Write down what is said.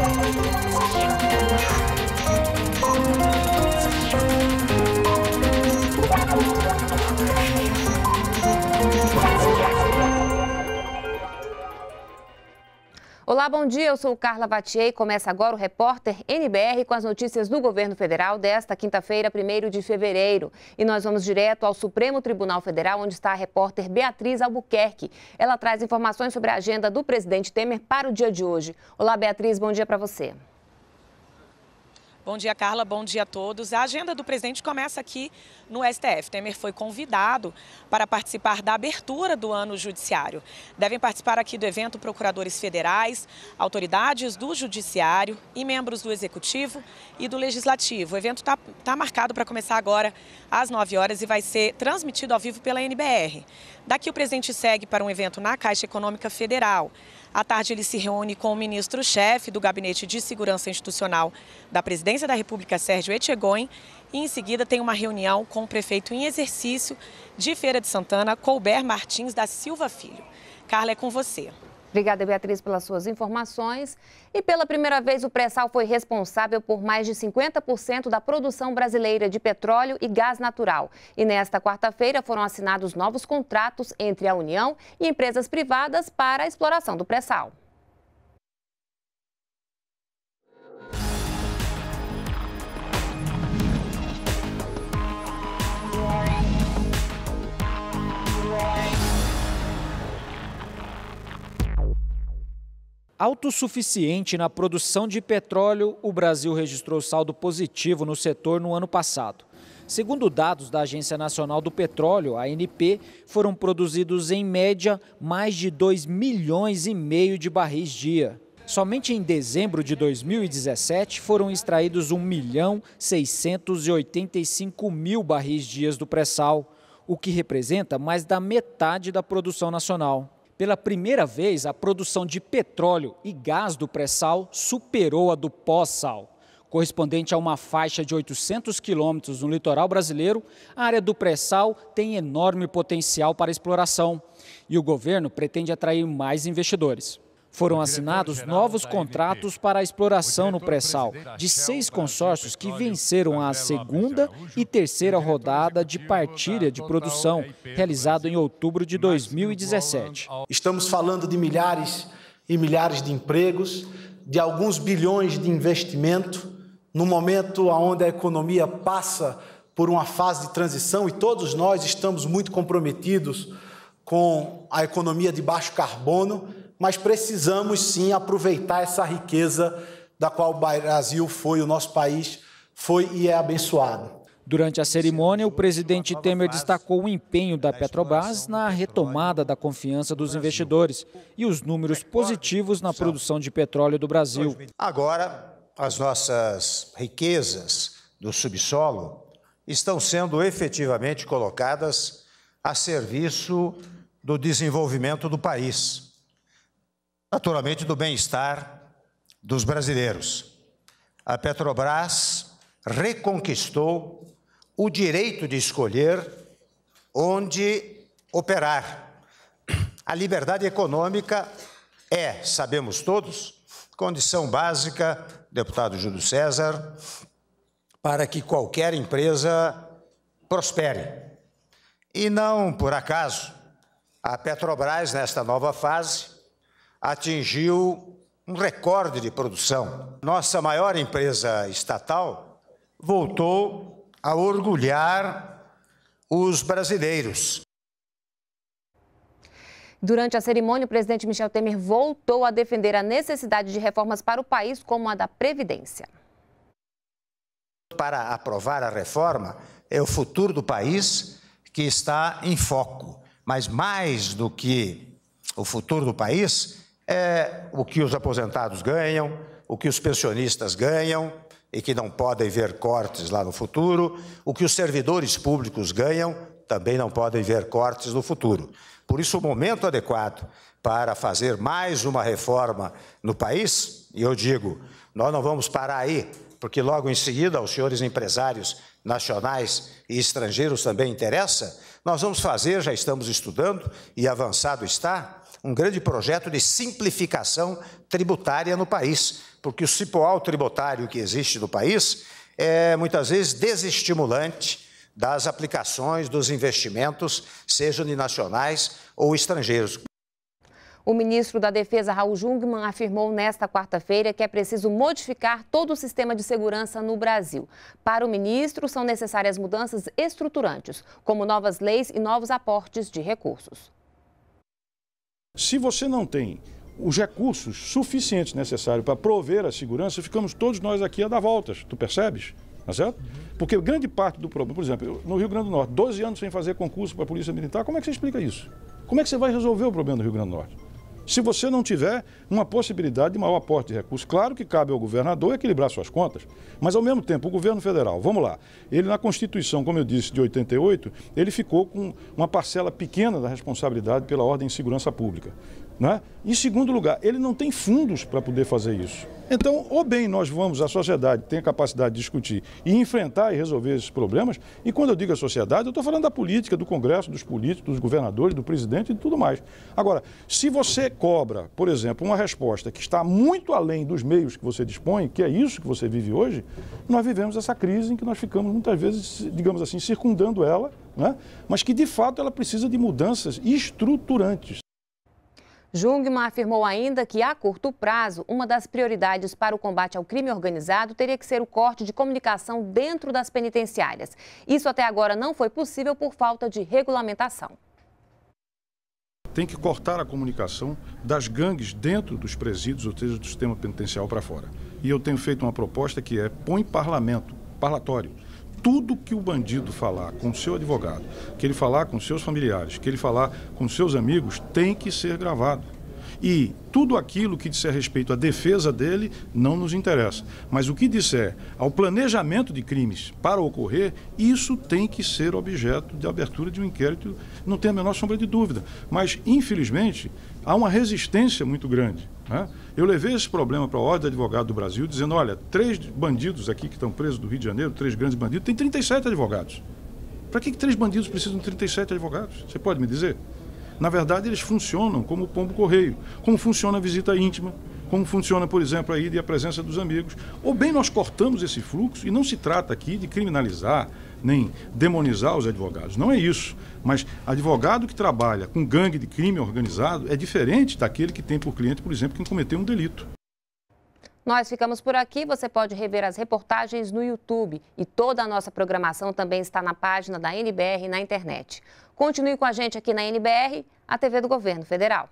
Thank you. Olá, bom dia. Eu sou Carla Vatier e começa agora o repórter NBR com as notícias do governo federal desta quinta-feira, 1 de fevereiro. E nós vamos direto ao Supremo Tribunal Federal, onde está a repórter Beatriz Albuquerque. Ela traz informações sobre a agenda do presidente Temer para o dia de hoje. Olá, Beatriz, bom dia para você. Bom dia, Carla. Bom dia a todos. A agenda do presidente começa aqui no STF. Temer foi convidado para participar da abertura do ano judiciário. Devem participar aqui do evento procuradores federais, autoridades do judiciário e membros do executivo e do legislativo. O evento está tá marcado para começar agora às 9 horas e vai ser transmitido ao vivo pela NBR. Daqui o presidente segue para um evento na Caixa Econômica Federal. À tarde, ele se reúne com o ministro-chefe do Gabinete de Segurança Institucional da Presidência da República, Sérgio Etchegóin, e em seguida tem uma reunião com o prefeito em exercício de Feira de Santana, Colbert Martins da Silva Filho. Carla, é com você. Obrigada, Beatriz, pelas suas informações. E pela primeira vez, o pré-sal foi responsável por mais de 50% da produção brasileira de petróleo e gás natural. E nesta quarta-feira foram assinados novos contratos entre a União e empresas privadas para a exploração do pré-sal. Autossuficiente na produção de petróleo, o Brasil registrou saldo positivo no setor no ano passado. Segundo dados da Agência Nacional do Petróleo, ANP, foram produzidos em média mais de 2 milhões e meio de barris dia. Somente em dezembro de 2017 foram extraídos 1 milhão 685 mil barris dias do pré-sal, o que representa mais da metade da produção nacional. Pela primeira vez, a produção de petróleo e gás do pré-sal superou a do pós-sal. Correspondente a uma faixa de 800 quilômetros no litoral brasileiro, a área do pré-sal tem enorme potencial para exploração e o governo pretende atrair mais investidores. Foram assinados novos contratos para a exploração no pré-sal, de seis consórcios que venceram a segunda e terceira rodada de partilha de produção, realizado em outubro de 2017. Estamos falando de milhares e milhares de empregos, de alguns bilhões de investimento, no momento onde a economia passa por uma fase de transição e todos nós estamos muito comprometidos com a economia de baixo carbono mas precisamos sim aproveitar essa riqueza da qual o Brasil foi, o nosso país foi e é abençoado. Durante a cerimônia, o presidente Temer destacou o empenho da Petrobras na retomada da confiança dos investidores e os números positivos na produção de petróleo do Brasil. Agora, as nossas riquezas do subsolo estão sendo efetivamente colocadas a serviço do desenvolvimento do país naturalmente do bem-estar dos brasileiros. A Petrobras reconquistou o direito de escolher onde operar. A liberdade econômica é, sabemos todos, condição básica, deputado Júlio César, para que qualquer empresa prospere. E não por acaso, a Petrobras, nesta nova fase, atingiu um recorde de produção. Nossa maior empresa estatal voltou a orgulhar os brasileiros. Durante a cerimônia, o presidente Michel Temer voltou a defender a necessidade de reformas para o país, como a da Previdência. Para aprovar a reforma, é o futuro do país que está em foco. Mas mais do que o futuro do país, é o que os aposentados ganham, o que os pensionistas ganham e que não podem ver cortes lá no futuro, o que os servidores públicos ganham também não podem ver cortes no futuro. Por isso, o momento adequado para fazer mais uma reforma no país, e eu digo, nós não vamos parar aí, porque logo em seguida aos senhores empresários nacionais e estrangeiros também interessa, nós vamos fazer, já estamos estudando e avançado está, um grande projeto de simplificação tributária no país, porque o cipoal tributário que existe no país é muitas vezes desestimulante das aplicações dos investimentos, sejam de nacionais ou estrangeiros. O ministro da Defesa, Raul Jungmann, afirmou nesta quarta-feira que é preciso modificar todo o sistema de segurança no Brasil. Para o ministro, são necessárias mudanças estruturantes, como novas leis e novos aportes de recursos. Se você não tem os recursos suficientes necessários para prover a segurança, ficamos todos nós aqui a dar voltas, tu percebes? Tá certo? Uhum. Porque grande parte do problema, por exemplo, no Rio Grande do Norte, 12 anos sem fazer concurso para a Polícia Militar, como é que você explica isso? Como é que você vai resolver o problema do Rio Grande do Norte? se você não tiver uma possibilidade de maior aporte de recursos. Claro que cabe ao governador equilibrar suas contas, mas ao mesmo tempo o governo federal, vamos lá, ele na Constituição, como eu disse, de 88, ele ficou com uma parcela pequena da responsabilidade pela ordem de segurança pública. Né? Em segundo lugar, ele não tem fundos para poder fazer isso. Então, ou bem nós vamos, a sociedade tem a capacidade de discutir e enfrentar e resolver esses problemas, e quando eu digo a sociedade, eu estou falando da política, do Congresso, dos políticos, dos governadores, do presidente e tudo mais. Agora, se você cobra, por exemplo, uma resposta que está muito além dos meios que você dispõe, que é isso que você vive hoje, nós vivemos essa crise em que nós ficamos muitas vezes, digamos assim, circundando ela, né? mas que de fato ela precisa de mudanças estruturantes. Jungmann afirmou ainda que, a curto prazo, uma das prioridades para o combate ao crime organizado teria que ser o corte de comunicação dentro das penitenciárias. Isso até agora não foi possível por falta de regulamentação. Tem que cortar a comunicação das gangues dentro dos presídios, ou seja, do sistema penitenciário para fora. E eu tenho feito uma proposta que é põe parlamento, parlatório tudo que o bandido falar com o seu advogado, que ele falar com seus familiares, que ele falar com seus amigos, tem que ser gravado. E tudo aquilo que disser respeito à defesa dele não nos interessa. Mas o que disser ao planejamento de crimes para ocorrer, isso tem que ser objeto de abertura de um inquérito, não tem a menor sombra de dúvida. Mas, infelizmente, há uma resistência muito grande. Né? Eu levei esse problema para a Ordem de Advogados do Brasil, dizendo: olha, três bandidos aqui que estão presos do Rio de Janeiro, três grandes bandidos, tem 37 advogados. Para que, que três bandidos precisam de 37 advogados? Você pode me dizer? Na verdade, eles funcionam como o pombo-correio, como funciona a visita íntima, como funciona, por exemplo, a ida e a presença dos amigos. Ou bem nós cortamos esse fluxo, e não se trata aqui de criminalizar nem demonizar os advogados, não é isso. Mas advogado que trabalha com gangue de crime organizado é diferente daquele que tem por cliente, por exemplo, quem cometeu um delito. Nós ficamos por aqui. Você pode rever as reportagens no YouTube e toda a nossa programação também está na página da NBR na internet. Continue com a gente aqui na NBR, a TV do Governo Federal.